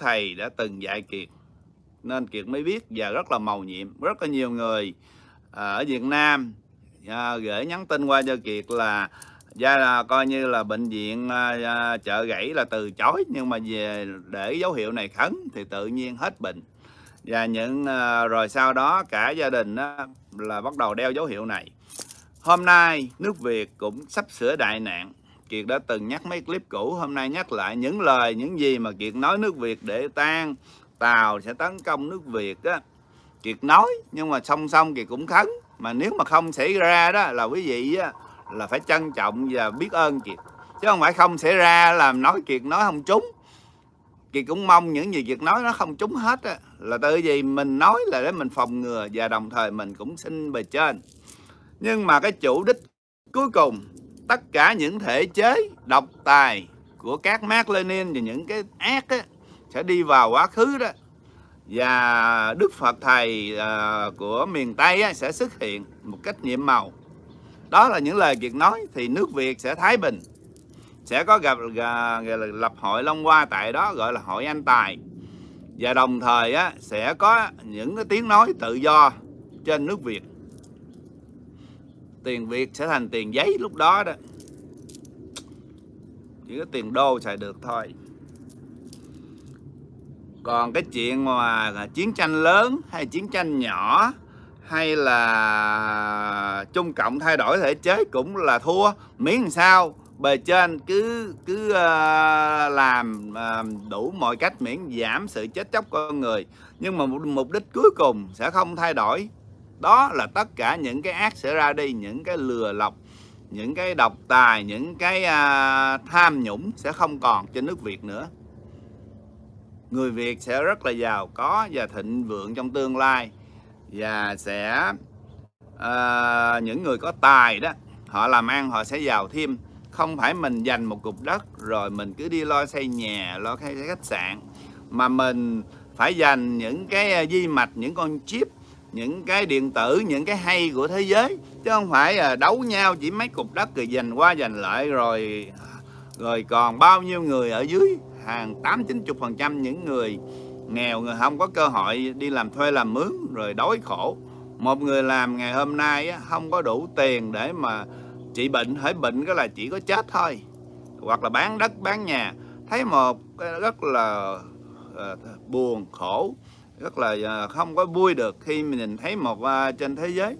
thầy đã từng dạy kiệt nên kiệt mới biết và rất là màu nhiệm rất là nhiều người à, ở việt nam à, gửi nhắn tin qua cho kiệt là ra là coi như là bệnh viện à, chợ gãy là từ chối nhưng mà về để dấu hiệu này khấn thì tự nhiên hết bệnh và những rồi sau đó cả gia đình là bắt đầu đeo dấu hiệu này hôm nay nước việt cũng sắp sửa đại nạn Kiệt đã từng nhắc mấy clip cũ hôm nay nhắc lại những lời những gì mà Kiệt nói nước Việt để tan Tàu sẽ tấn công nước Việt á Kiệt nói nhưng mà song song Kiệt cũng khấn mà nếu mà không xảy ra đó là quý vị á, là phải trân trọng và biết ơn Kiệt chứ không phải không xảy ra là nói Kiệt nói không trúng Kiệt cũng mong những gì Kiệt nói nó không trúng hết á là tự gì mình nói là để mình phòng ngừa và đồng thời mình cũng xin bề trên nhưng mà cái chủ đích cuối cùng tất cả những thể chế độc tài của các Mark Lenin và những cái ác á, sẽ đi vào quá khứ đó và Đức Phật thầy uh, của miền Tây á, sẽ xuất hiện một cách nhiệm màu đó là những lời Việt nói thì nước Việt sẽ thái bình sẽ có gặp à, lập hội Long Hoa tại đó gọi là hội Anh Tài và đồng thời á, sẽ có những cái tiếng nói tự do trên nước Việt tiền Việt sẽ thành tiền giấy lúc đó đó chỉ có tiền đô xài được thôi còn cái chuyện mà chiến tranh lớn hay chiến tranh nhỏ hay là trung cộng thay đổi thể chế cũng là thua miễn sao bề trên cứ cứ ờ, làm ờ, đủ mọi cách miễn giảm sự chết chóc con người nhưng mà mục đích cuối cùng sẽ không thay đổi đó là tất cả những cái ác sẽ ra đi những cái lừa lọc những cái độc tài những cái à, tham nhũng sẽ không còn trên nước việt nữa người việt sẽ rất là giàu có và thịnh vượng trong tương lai và sẽ à, những người có tài đó họ làm ăn họ sẽ giàu thêm không phải mình dành một cục đất rồi mình cứ đi lo xây nhà lo xây khách sạn mà mình phải dành những cái à, di mạch những con chip những cái điện tử những cái hay của thế giới chứ không phải là đấu nhau chỉ mấy cục đất rồi giành qua giành lại rồi rồi còn bao nhiêu người ở dưới hàng tám chín chục phần trăm những người nghèo người không có cơ hội đi làm thuê làm mướn rồi đói khổ một người làm ngày hôm nay không có đủ tiền để mà trị bệnh hãy bệnh cái là chỉ có chết thôi hoặc là bán đất bán nhà thấy một rất là ờ, buồn khổ rất là à, không có vui được khi mình nhìn thấy một à, trên thế giới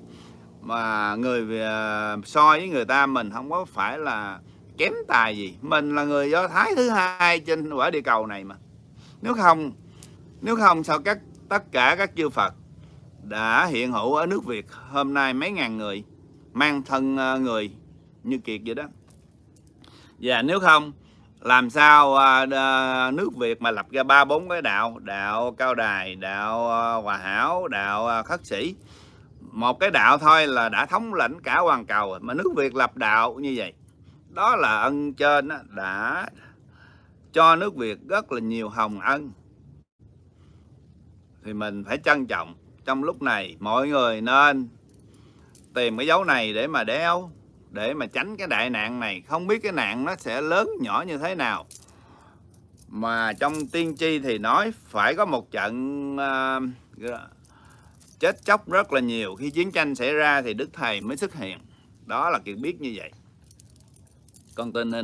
mà người à, so với người ta mình không có phải là kém tài gì mình là người do thái thứ hai trên quả địa cầu này mà nếu không nếu không sao các tất cả các chư phật đã hiện hữu ở nước việt hôm nay mấy ngàn người mang thân người như kiệt vậy đó và nếu không làm sao à, nước Việt mà lập ra ba bốn cái đạo đạo Cao Đài đạo à, Hòa Hảo đạo à, khắc Sĩ một cái đạo thôi là đã thống lãnh cả hoàn cầu mà nước Việt lập đạo như vậy đó là ân trên đã cho nước Việt rất là nhiều hồng ân thì mình phải trân trọng trong lúc này mọi người nên tìm cái dấu này để mà đeo để mà tránh cái đại nạn này không biết cái nạn nó sẽ lớn nhỏ như thế nào mà trong tiên tri thì nói phải có một trận uh, chết chóc rất là nhiều khi chiến tranh xảy ra thì đức thầy mới xuất hiện đó là kiệt biết như vậy còn tình hình